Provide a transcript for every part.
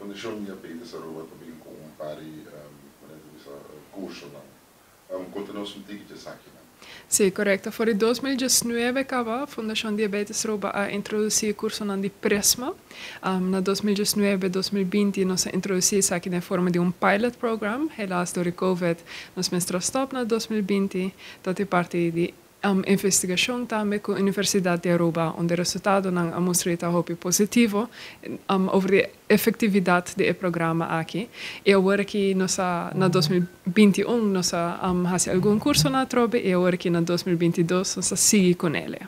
Conditionernya blir så då att vi kommer bara i men det vissa kurserna. Am continuăm să tică ce sakin. Sì, corretto. Fuori 2019 cava Fondazione Diabetes Roba ha introdotto il corso di Prisma. Um, nel 2019-2020 noi introdotto anche in forma di un pilot program. Helaas door COVID noi siamo stati nel 2020 da parte di A investigação também com a Universidade de Aruba, onde o resultado não mostrou hopi positivo um, sobre a efetividade do programa aqui. E agora que nossa, na 2021 nós um, fazemos algum curso na Trobe e agora que na 2022 nós seguimos com ele.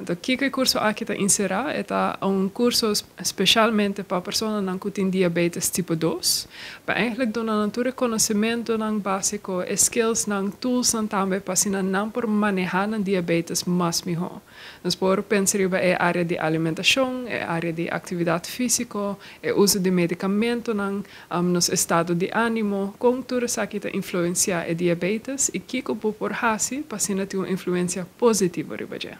Então, o que, que curso aqui está É tá um curso especialmente para pessoas que têm diabetes tipo 2, para realmente dar natura conhecimento básico, skills, e tools também para não por manejar a diabetes mais melhor. Nós podemos pensar em é área de alimentação, é área de atividade física, é uso de medicamento, não, um, nosso estado de ânimo, como tudo isso aqui está influenciar a é diabetes e o que que por fazer para ter uma influência positiva sobre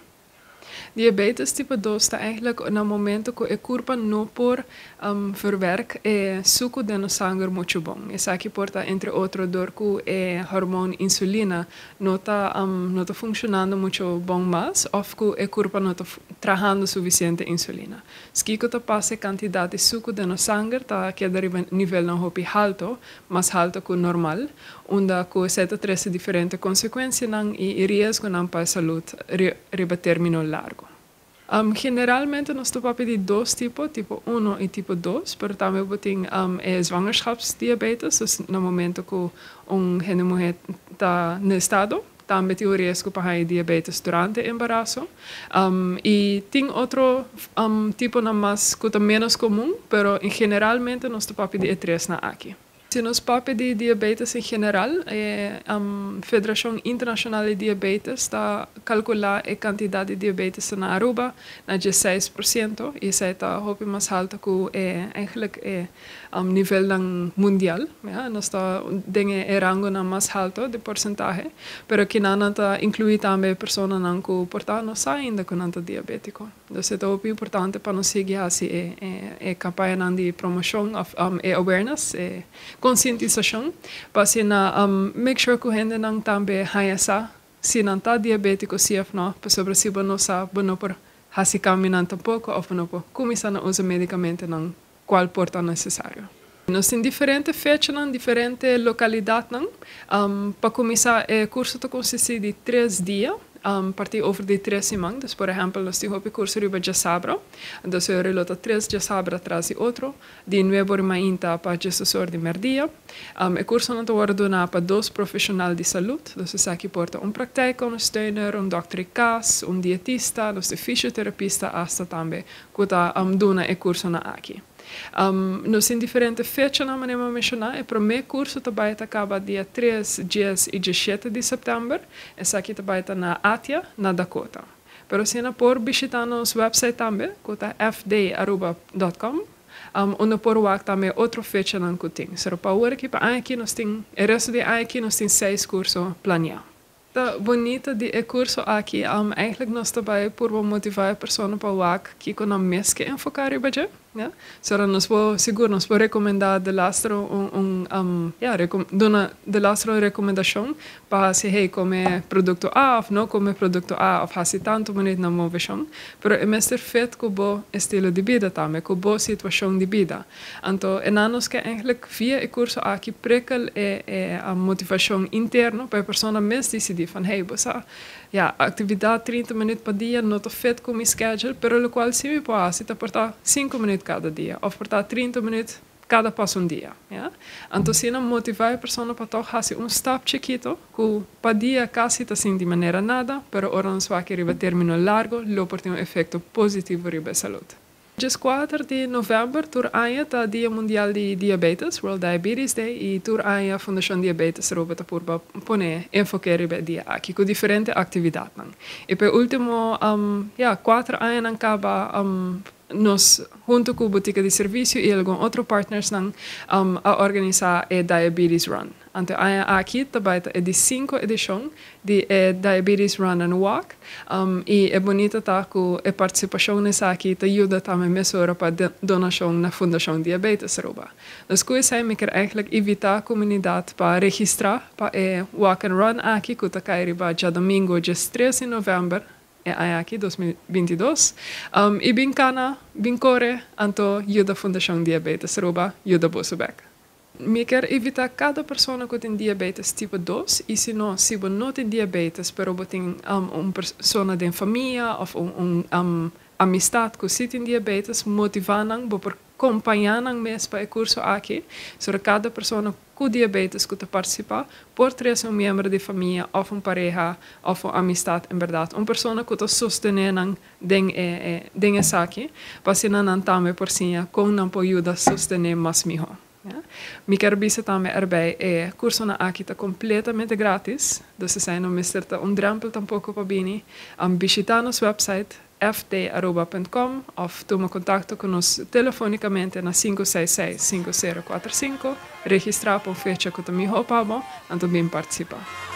Diabetes tipo 2 está eigenlijk no momento que curva no por um, verwerk suco de no sangre mucho bom. Esa que porta entre otro, dorku el hormón insulina nota está está funcionando mucho bom más of porque a curva no está trajando suficiente insulina. Skiko pasa la cantidad de suco de no sangue está que nivel no hopi alto, más alto que normal, onde com sete diferentes y e riesgo para salud saúde termino generalmente nos topa de dos tipos, tipo 1 y tipo 2, pero también el um, e es en el no momento que una mujer está en estado, también tiene riesgo para tener diabetes durante el embarazo. y tiene otro tipo nada más menos común, pero generalmente nos topa pedir tres na aquí. Si nos pape de diabetes en general, la e, Federación Internacional de Diabetes está calcular la e cantidad de diabetes en Aruba na 16%, e isso é a más alto que en eigenlijk, a nivel mundial. Ja? el e, rango na alto de porcentaje, pero que não está inclui também pessoas que portam não ainda com diabético. Entonces es muito importante para no seguir así, es campaña de promoción of, um, awareness, conscientisasyon base na um, make sure kuhende ng tambe hayasa sinanta diabetico CFNO sobre si bono sa bono por hasikaminan tampoco o bono por kumisa na uso medicamente ng qual porta necessário. Nós em diferentes fechas, diferente localidad localidades, um, para começar o curso, to consiste de três dias. um, ehm, parti over de tracimento, então, por exemplo, nós temos o curso sobre de sabra, então 3 relata três de sabra die nu outro, de novo remainta para gestor de merdia. Um, o curso não wordt gedaan pa dos professional de saúde, dus isso aqui porta praktijk praktijkondersteuner, steuner, dokter een um dietista, de fisioterapista, hasta tambe, que um, dona o curso na aki. Um, nos indiferente fecha não me vamos mencionar, é para o meu curso também acaba dia 3, dias e 17 de setembro. Essa aqui também está na Atia, na Dakota. Pero se não por visitar nosso website também, que é fd.com. Um, och nu på Ruakta med otro fecha nan kuting. Så på året kipa aiki nos ting, resto de aqui nos ting seis cursos plania. Det bonita de e curso aqui, um, egentligen nós também por motivar a pessoa para o que que não mesque enfocar o budget. Ja? Sora nas bo sigurno nas bo rekomendal dell'astro un, un um, ja, recom, dona dell'astro recomendacion pa si hej come prodotto A o no come prodotto A of hasi tanto monit però è pero e fatto fet ko bo stile di vita, tame ko bo situazione di bida anto enanos che eigenlijk via il corso a chi prekel e, e a motivation interno per persona mes decidi van hey bossa ja, actività 30 minuti per dia not of fet come schedule però lo quale si mi può ti porta 5 minuti cada dia. por portaal 30 minutos cada passo um dia. Então, se não motivar a pessoa para tocar um passo chiquito, que para dia quase assim de maneira nada, mas ora não só que riba termino largo, logo tem um efeito positivo a saúde. 4 de novembro, tur aia Dia Mundial de Diabetes, World Diabetes Day, e tur a Fundação Diabetes Robota Purba pone enfoque riba dia aqui com diferentes atividades. E por último, um, quatro 4 aia nancaba um, nos, junto con Botica de Servicio y algún otro partners, um, a organizar el Diabetes Run. Entonces, aquí está la cinco edición de Diabetes Run and Walk um, y es bonito estar con la participación de aquí te ayuda también a la para donación la Fundación Diabetes Roba. Nos que me invitar a la comunidad para registrar para el eh, Walk and Run aquí que está caerá el domingo, 13 de noviembre É, é aqui 2022 um, i bin kana bin kore anto juda Fundação Diabetes roba juda Bosubek. Mi quer evitar cada pessoa que tem diabetes tipo 2 e se não, se não tem diabetes, pero tem um, uma pessoa da família ou um, um, um amistade que se tem diabetes, motivando nos acompanhar mesmo para o curso aqui, sobre cada pessoa com diabetes que tu participa, por ter um membro de família, ou uma pareja, ou uma amizade, em verdade, uma pessoa que tu sustene den eh, eh, den saque, para se não também por si, com não ajuda a sustener mais melhor. Ja? Mi, ker bi se tam erbej, je kurso na akita kompletamente gratis, da se se eno mislite, on um drampel tam poko po bini, ambiši ta nos website ft.com, of tu mo kontakto con nos telefonicamente na 566 5045, registra po feča, ko to mi hopamo, in to bi jim participa.